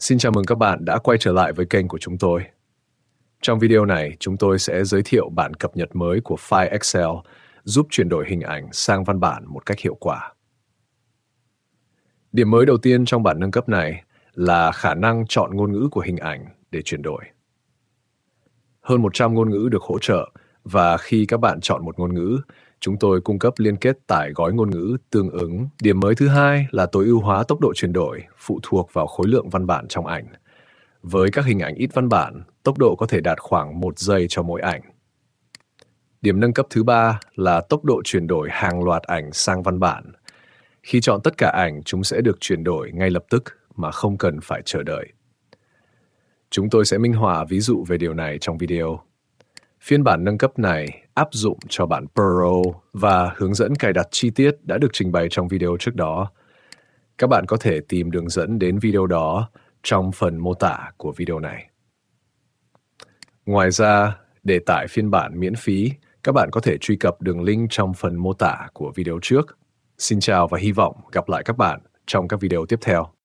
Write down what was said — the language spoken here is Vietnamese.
Xin chào mừng các bạn đã quay trở lại với kênh của chúng tôi. Trong video này, chúng tôi sẽ giới thiệu bản cập nhật mới của file Excel giúp chuyển đổi hình ảnh sang văn bản một cách hiệu quả. Điểm mới đầu tiên trong bản nâng cấp này là khả năng chọn ngôn ngữ của hình ảnh để chuyển đổi. Hơn 100 ngôn ngữ được hỗ trợ và khi các bạn chọn một ngôn ngữ, Chúng tôi cung cấp liên kết tải gói ngôn ngữ tương ứng. Điểm mới thứ hai là tối ưu hóa tốc độ chuyển đổi phụ thuộc vào khối lượng văn bản trong ảnh. Với các hình ảnh ít văn bản, tốc độ có thể đạt khoảng 1 giây cho mỗi ảnh. Điểm nâng cấp thứ ba là tốc độ chuyển đổi hàng loạt ảnh sang văn bản. Khi chọn tất cả ảnh, chúng sẽ được chuyển đổi ngay lập tức mà không cần phải chờ đợi. Chúng tôi sẽ minh họa ví dụ về điều này trong video. Phiên bản nâng cấp này áp dụng cho bản Pro và hướng dẫn cài đặt chi tiết đã được trình bày trong video trước đó. Các bạn có thể tìm đường dẫn đến video đó trong phần mô tả của video này. Ngoài ra, để tải phiên bản miễn phí, các bạn có thể truy cập đường link trong phần mô tả của video trước. Xin chào và hy vọng gặp lại các bạn trong các video tiếp theo.